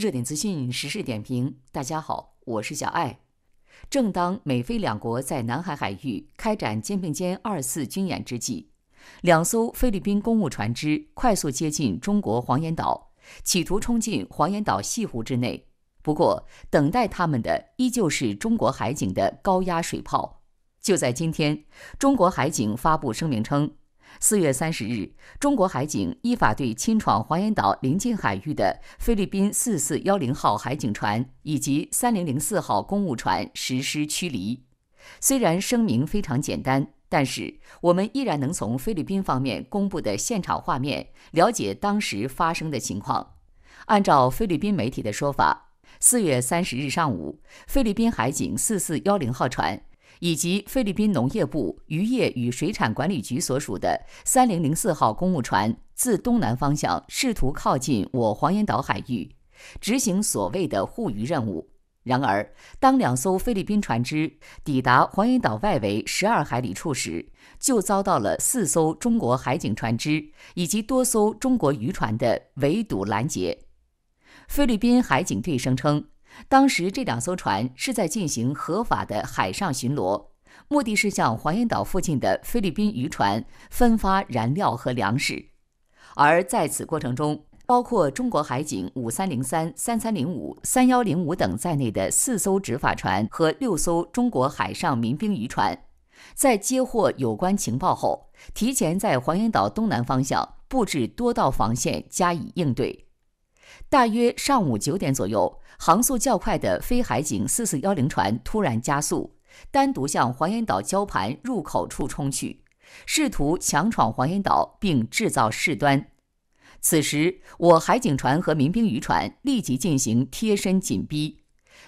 热点资讯、时事点评，大家好，我是小艾。正当美菲两国在南海海域开展肩并肩二次军演之际，两艘菲律宾公务船只快速接近中国黄岩岛，企图冲进黄岩岛西湖之内。不过，等待他们的依旧是中国海警的高压水炮。就在今天，中国海警发布声明称。四月三十日，中国海警依法对侵闯黄岩岛临近海域的菲律宾四四幺零号海警船以及三零零四号公务船实施驱离。虽然声明非常简单，但是我们依然能从菲律宾方面公布的现场画面了解当时发生的情况。按照菲律宾媒体的说法，四月三十日上午，菲律宾海警四四幺零号船。以及菲律宾农业部渔业与水产管理局所属的三零零四号公务船自东南方向试图靠近我黄岩岛海域，执行所谓的护渔任务。然而，当两艘菲律宾船只抵达黄岩岛外围十二海里处时，就遭到了四艘中国海警船只以及多艘中国渔船的围堵拦截。菲律宾海警队声称。当时，这两艘船是在进行合法的海上巡逻，目的是向黄岩岛附近的菲律宾渔船分发燃料和粮食。而在此过程中，包括中国海警五三零三、三三零五、三幺零五等在内的四艘执法船和六艘中国海上民兵渔船，在接获有关情报后，提前在黄岩岛东南方向布置多道防线加以应对。大约上午九点左右。航速较快的菲海警四四幺零船突然加速，单独向黄岩岛礁盘入口处冲去，试图强闯黄岩岛并制造事端。此时，我海警船和民兵渔船立即进行贴身紧逼。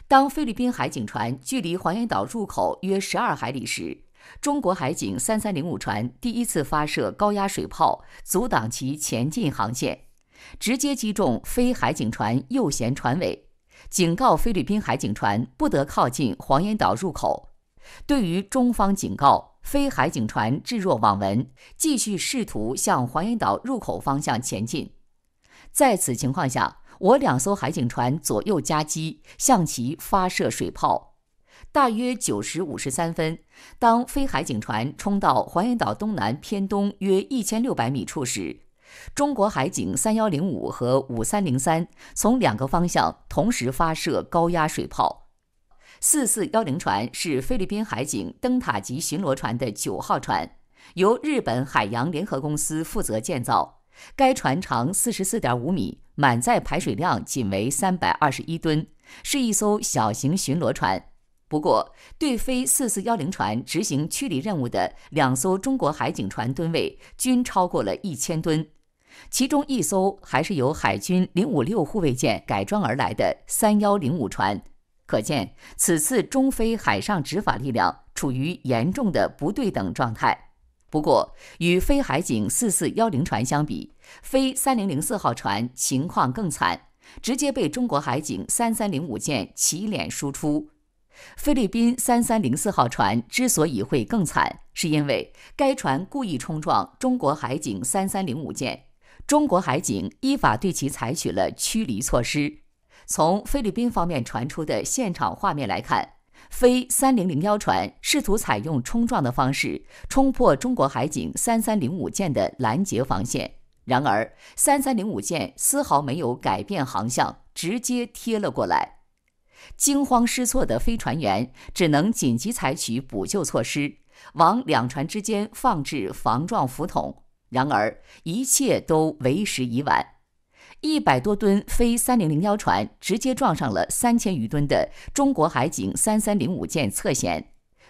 当菲律宾海警船距离黄岩岛入口约十二海里时，中国海警三三零五船第一次发射高压水炮，阻挡其前进航线，直接击中菲海警船右舷船尾。警告菲律宾海警船不得靠近黄岩岛入口。对于中方警告，非海警船置若罔闻，继续试图向黄岩岛入口方向前进。在此情况下，我两艘海警船左右夹击，向其发射水炮。大约九时五十三分，当菲海警船冲到黄岩岛东南偏东约一千六百米处时，中国海警三幺零五和五三零三从两个方向同时发射高压水炮。四四幺零船是菲律宾海警灯塔级巡逻船的九号船，由日本海洋联合公司负责建造。该船长四十四点五米，满载排水量仅为三百二十一吨，是一艘小型巡逻船。不过，对非四四幺零船执行驱离任务的两艘中国海警船吨位均超过了一千吨。其中一艘还是由海军零五六护卫舰改装而来的三幺零五船，可见此次中非海上执法力量处于严重的不对等状态。不过，与非海警四四幺零船相比，非三零零四号船情况更惨，直接被中国海警三三零五舰“起脸”输出。菲律宾三三零四号船之所以会更惨，是因为该船故意冲撞中国海警三三零五舰。中国海警依法对其采取了驱离措施。从菲律宾方面传出的现场画面来看，飞3001船试图采用冲撞的方式冲破中国海警3305舰的拦截防线，然而3305舰丝毫没有改变航向，直接贴了过来。惊慌失措的飞船员只能紧急采取补救措施，往两船之间放置防撞浮筒。然而，一切都为时已晚。一百多吨飞三零零幺船直接撞上了三千余吨的中国海警三三零五舰侧舷，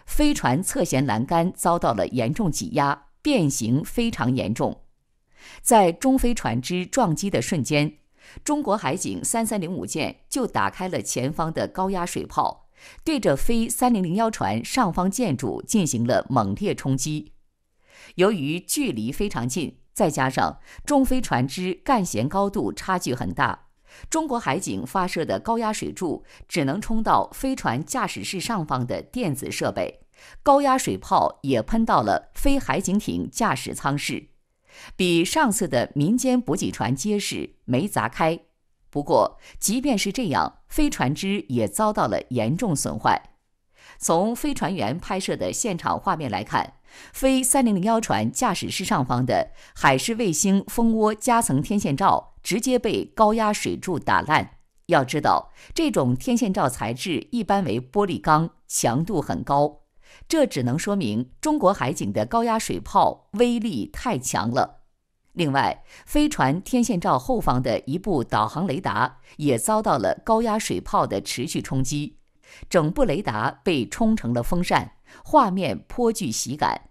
飞船侧舷栏杆遭到了严重挤压，变形非常严重。在中非船只撞击的瞬间，中国海警三三零五舰就打开了前方的高压水炮，对着飞三零零幺船上方建筑进行了猛烈冲击。由于距离非常近，再加上中非船只干舷高度差距很大，中国海警发射的高压水柱只能冲到飞船驾驶室上方的电子设备，高压水炮也喷到了非海警艇驾驶舱室，比上次的民间补给船结实，没砸开。不过，即便是这样，飞船只也遭到了严重损坏。从飞船员拍摄的现场画面来看。飞三零零幺船驾驶室上方的海事卫星蜂窝夹层天线罩直接被高压水柱打烂。要知道，这种天线罩材质一般为玻璃钢，强度很高。这只能说明中国海警的高压水炮威力太强了。另外，飞船天线罩后方的一部导航雷达也遭到了高压水炮的持续冲击，整部雷达被冲成了风扇。画面颇具喜感。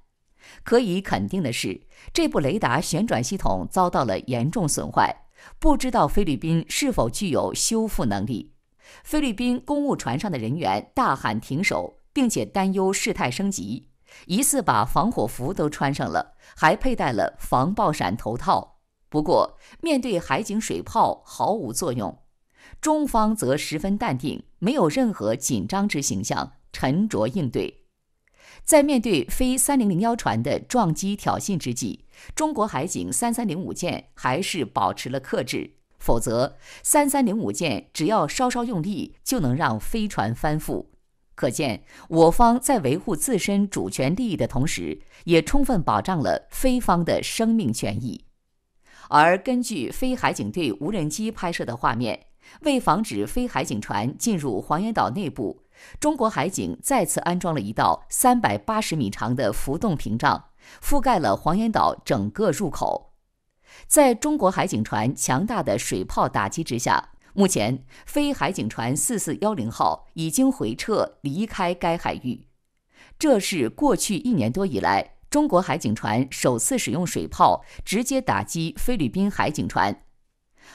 可以肯定的是，这部雷达旋转系统遭到了严重损坏。不知道菲律宾是否具有修复能力。菲律宾公务船上的人员大喊“停手”，并且担忧事态升级，疑似把防火服都穿上了，还佩戴了防爆闪头套。不过，面对海警水炮毫无作用。中方则十分淡定，没有任何紧张之形象，沉着应对。在面对非3001船的撞击挑衅之际，中国海警3305舰还是保持了克制，否则3305舰只要稍稍用力，就能让飞船翻覆。可见，我方在维护自身主权利益的同时，也充分保障了菲方的生命权益。而根据菲海警队无人机拍摄的画面，为防止菲海警船进入黄岩岛内部。中国海警再次安装了一道三百八十米长的浮动屏障，覆盖了黄岩岛整个入口。在中国海警船强大的水炮打击之下，目前非海警船4410号已经回撤离开该海域。这是过去一年多以来中国海警船首次使用水炮直接打击菲律宾海警船。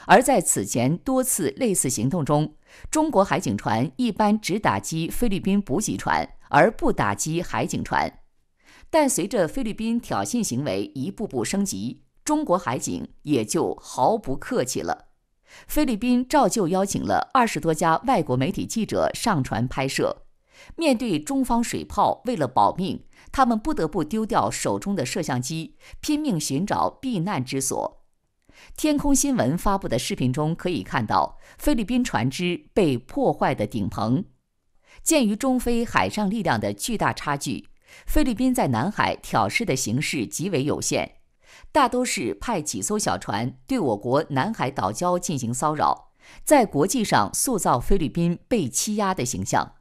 而在此前多次类似行动中，中国海警船一般只打击菲律宾补给船，而不打击海警船。但随着菲律宾挑衅行为一步步升级，中国海警也就毫不客气了。菲律宾照旧邀请了二十多家外国媒体记者上船拍摄。面对中方水炮，为了保命，他们不得不丢掉手中的摄像机，拼命寻找避难之所。天空新闻发布的视频中可以看到，菲律宾船只被破坏的顶棚。鉴于中菲海上力量的巨大差距，菲律宾在南海挑事的形势极为有限，大都是派几艘小船对我国南海岛礁进行骚扰，在国际上塑造菲律宾被欺压的形象。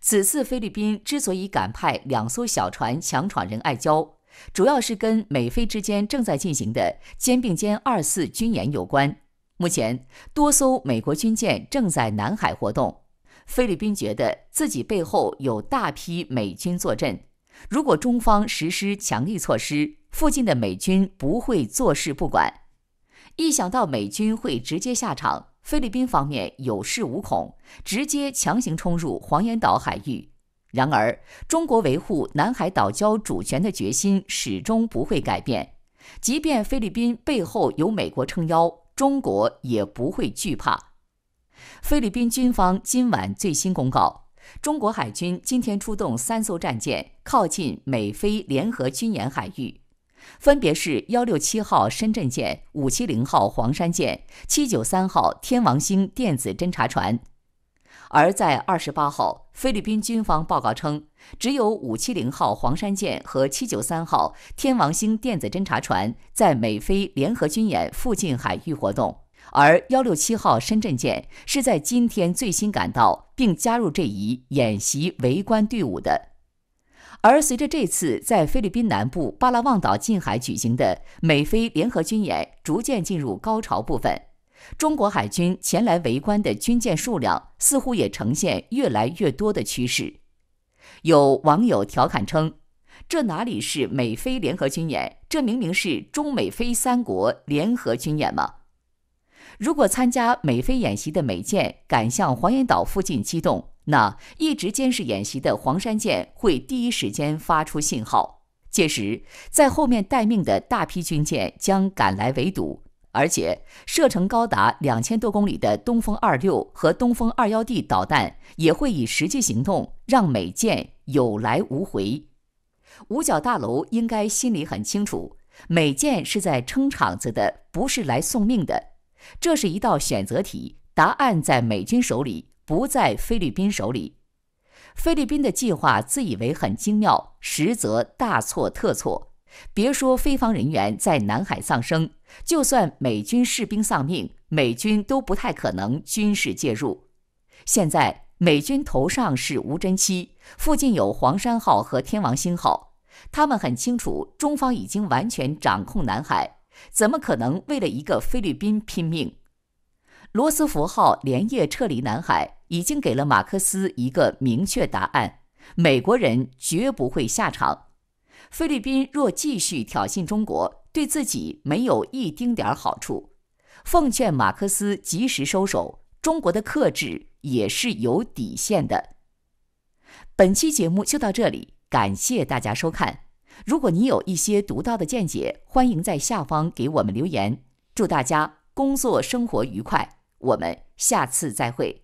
此次菲律宾之所以敢派两艘小船强闯仁爱礁，主要是跟美菲之间正在进行的肩并肩二四军演有关。目前多艘美国军舰正在南海活动，菲律宾觉得自己背后有大批美军坐镇，如果中方实施强力措施，附近的美军不会坐视不管。一想到美军会直接下场，菲律宾方面有恃无恐，直接强行冲入黄岩岛海域。然而，中国维护南海岛礁主权的决心始终不会改变，即便菲律宾背后有美国撑腰，中国也不会惧怕。菲律宾军方今晚最新公告，中国海军今天出动三艘战舰靠近美菲联合军演海域，分别是幺六七号深圳舰、五七零号黄山舰、七九三号天王星电子侦察船。而在二十八号，菲律宾军方报告称，只有五七零号黄山舰和七九三号天王星电子侦察船在美菲联合军演附近海域活动，而幺六七号深圳舰是在今天最新赶到并加入这一演习围观队伍的。而随着这次在菲律宾南部巴拉望岛近海举行的美菲联合军演逐渐进入高潮部分。中国海军前来围观的军舰数量似乎也呈现越来越多的趋势。有网友调侃称：“这哪里是美菲联合军演？这明明是中美菲三国联合军演吗？”如果参加美菲演习的美舰敢向黄岩岛附近机动，那一直监视演习的黄山舰会第一时间发出信号，届时在后面待命的大批军舰将赶来围堵。而且射程高达两千多公里的东风二六和东风二幺 D 导弹也会以实际行动让美舰有来无回。五角大楼应该心里很清楚，美舰是在撑场子的，不是来送命的。这是一道选择题，答案在美军手里，不在菲律宾手里。菲律宾的计划自以为很精妙，实则大错特错。别说非方人员在南海丧生，就算美军士兵丧命，美军都不太可能军事介入。现在美军头上是无侦七，附近有黄山号和天王星号，他们很清楚中方已经完全掌控南海，怎么可能为了一个菲律宾拼命？罗斯福号连夜撤离南海，已经给了马克思一个明确答案：美国人绝不会下场。菲律宾若继续挑衅中国，对自己没有一丁点儿好处。奉劝马克思及时收手，中国的克制也是有底线的。本期节目就到这里，感谢大家收看。如果你有一些独到的见解，欢迎在下方给我们留言。祝大家工作生活愉快，我们下次再会。